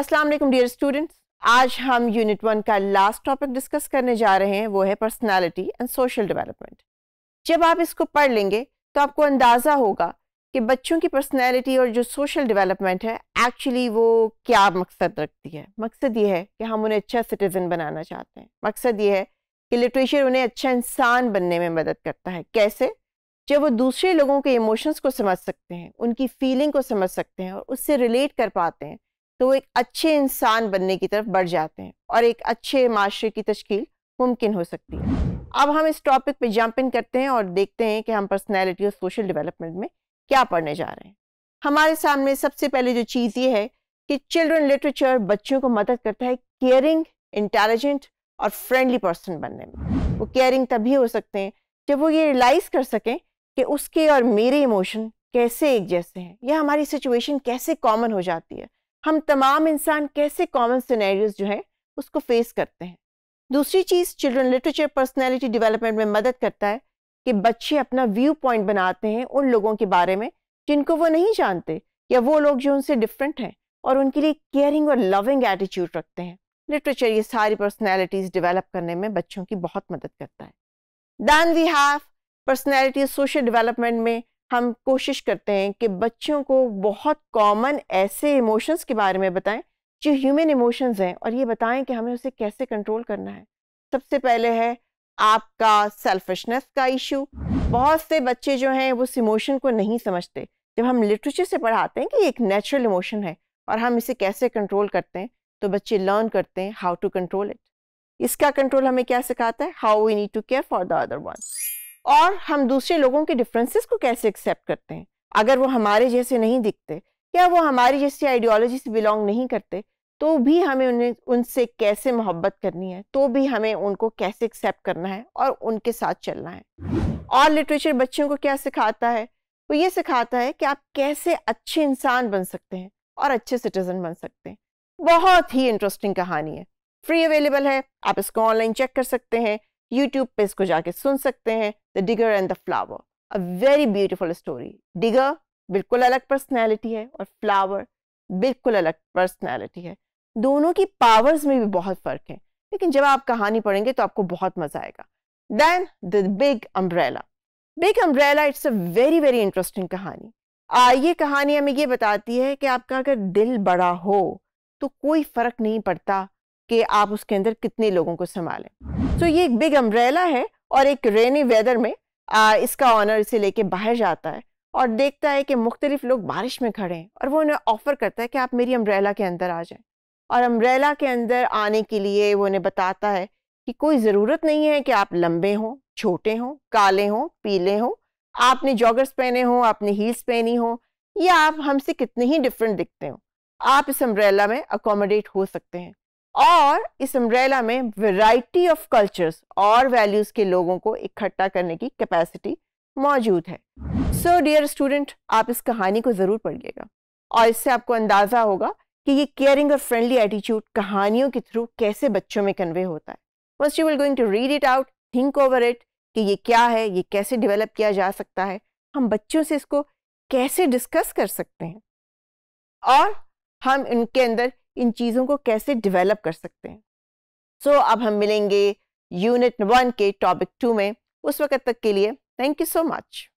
अस्सलाम वालेकुम dear students आज हम यूनिट वन का लास्ट टॉपिक डिस्कस करने जा रहे हैं वो है पर्सनालिटी एंड सोशल डेवलपमेंट जब आप इसको पढ़ लेंगे तो आपको अंदाज़ा होगा कि बच्चों की पर्सनालिटी और जो सोशल डेवलपमेंट है एक्चुअली वो क्या मकसद रखती है मकसद ये है कि हम उन्हें अच्छा सिटीज़न बनाना चाहते हैं मकसद ये है कि लिटरेचर उन्हें अच्छा इंसान बनने में मदद करता है कैसे जब वो दूसरे लोगों के इमोशंस को समझ सकते हैं उनकी फीलिंग को समझ सकते हैं और उससे रिलेट कर पाते हैं तो वो एक अच्छे इंसान बनने की तरफ बढ़ जाते हैं और एक अच्छे माशरे की तश्कील मुमकिन हो सकती है अब हम इस टॉपिक पे जंप इन करते हैं और देखते हैं कि हम पर्सनैलिटी और सोशल डेवलपमेंट में क्या पढ़ने जा रहे हैं हमारे सामने सबसे पहले जो चीज़ ये है कि चिल्ड्रन लिटरेचर बच्चों को मदद करता है केयरिंग इंटेलिजेंट और फ्रेंडली पर्सन बनने में वो केयरिंग तभी हो सकते हैं जब वो ये रियलाइज़ कर सकें कि उसके और मेरे इमोशन कैसे एक जैसे हैं या हमारी सिचुएशन कैसे कॉमन हो जाती है हम तमाम इंसान कैसे कॉमन सिनेरियोज जो है उसको फेस करते हैं दूसरी चीज़ चिल्ड्रन लिटरेचर पर्सनैलिटी डेवलपमेंट में मदद करता है कि बच्चे अपना व्यू पॉइंट बनाते हैं उन लोगों के बारे में जिनको वो नहीं जानते या वो लोग जो उनसे डिफरेंट हैं और उनके लिए केयरिंग और लविंग एटीट्यूड रखते हैं लिटरेचर ये सारी पर्सनैलिटीज़ डिवेलप करने में बच्चों की बहुत मदद करता है then we have personality social development में हम कोशिश करते हैं कि बच्चों को बहुत कॉमन ऐसे इमोशंस के बारे में बताएं जो ह्यूमन इमोशंस हैं और ये बताएं कि हमें उसे कैसे कंट्रोल करना है सबसे पहले है आपका सेल्फिशनेस का इशू बहुत से बच्चे जो हैं वो उस इमोशन को नहीं समझते जब हम लिटरेचर से पढ़ाते हैं कि ये एक नेचुरल इमोशन है और हम इसे कैसे कंट्रोल करते हैं तो बच्चे लर्न करते हैं हाउ टू कंट्रोल इट इसका कंट्रोल हमें क्या सिखाता है how we need to care for the other one और हम दूसरे लोगों के डिफरेंसेस को कैसे एक्सेप्ट करते हैं अगर वो हमारे जैसे नहीं दिखते या वो हमारी जैसी आइडियोलॉजी से बिलोंग नहीं करते तो भी हमें उन्हें उनसे कैसे मोहब्बत करनी है तो भी हमें उनको कैसे एक्सेप्ट करना है और उनके साथ चलना है और लिटरेचर बच्चों को क्या सिखाता है वो ये सिखाता है कि आप कैसे अच्छे इंसान बन सकते हैं और अच्छे सिटीजन बन सकते हैं बहुत ही इंटरेस्टिंग कहानी है फ्री अवेलेबल है आप इसको ऑनलाइन चेक कर सकते हैं यूट्यूब पे इसको जाके सुन सकते हैं the digger and the flower a very beautiful story digger बिल्कुल अलग पर्सनैलिटी है और फ्लावर बिल्कुल अलग पर्सनैलिटी है दोनों की पावर्स में भी बहुत फ़र्क है लेकिन जब आप कहानी पढ़ेंगे तो आपको बहुत मज़ा आएगा then the big umbrella big umbrella it's a very very interesting कहानी आ, ये कहानी हमें ये बताती है कि आपका अगर दिल बड़ा हो तो कोई फ़र्क नहीं पड़ता कि आप उसके अंदर कितने लोगों को संभालें तो ये एक बिग अम्ब्रेला है और एक रेनी वेदर में आ, इसका ऑनर इसे लेके बाहर जाता है और देखता है कि मुख्तलिफ लोग बारिश में खड़े हैं और वो उन्हें ऑफ़र करता है कि आप मेरी अम्ब्रेला के अंदर आ जाएं और अम्ब्रेला के अंदर आने के लिए वो उन्हें बताता है कि कोई ज़रूरत नहीं है कि आप लंबे हों छोटे हों काले हों पीले हों आपने जॉगर्स पहने हों आपने हील्स पहनी हों या आप हमसे कितने ही डिफरेंट दिखते हो आप इस अम्ब्रेला में अकोमोडेट हो सकते हैं और इस अम्ब्रेला में वैरायटी ऑफ कल्चर्स और वैल्यूज़ के लोगों को इकट्ठा करने की कैपेसिटी मौजूद है सो डियर स्टूडेंट आप इस कहानी को ज़रूर पढ़िएगा और इससे आपको अंदाज़ा होगा कि ये केयरिंग और फ्रेंडली एटीट्यूड कहानियों के थ्रू कैसे बच्चों में कन्वे होता है once you will going to read it out think over it कि ये क्या है ये कैसे डिवेलप किया जा सकता है हम बच्चों से इसको कैसे डिस्कस कर सकते हैं और हम इनके अंदर इन चीज़ों को कैसे डिवेलप कर सकते हैं सो so, अब हम मिलेंगे यूनिट वन के टॉपिक टू में उस वक्त तक के लिए थैंक यू सो मच